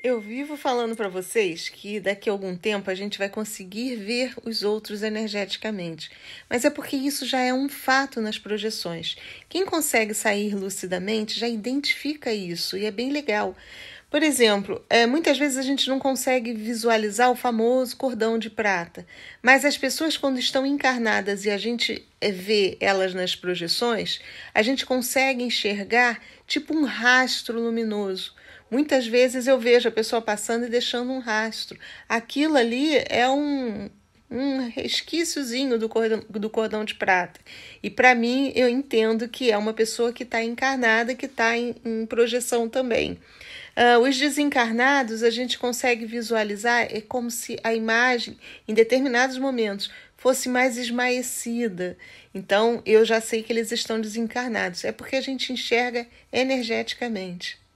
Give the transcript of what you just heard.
Eu vivo falando para vocês que daqui a algum tempo a gente vai conseguir ver os outros energeticamente, mas é porque isso já é um fato nas projeções. Quem consegue sair lucidamente já identifica isso e é bem legal. Por exemplo, é, muitas vezes a gente não consegue visualizar o famoso cordão de prata, mas as pessoas, quando estão encarnadas e a gente é, vê elas nas projeções, a gente consegue enxergar tipo um rastro luminoso Muitas vezes eu vejo a pessoa passando e deixando um rastro. Aquilo ali é um, um resquíciozinho do cordão, do cordão de prata. E para mim, eu entendo que é uma pessoa que está encarnada, que está em, em, projeção também. Uh, os desencarnados, a gente consegue visualizar, é como se a imagem, em determinados momentos, fosse mais esmaecida. Então, eu já sei que eles estão desencarnados. É porque a gente enxerga energeticamente.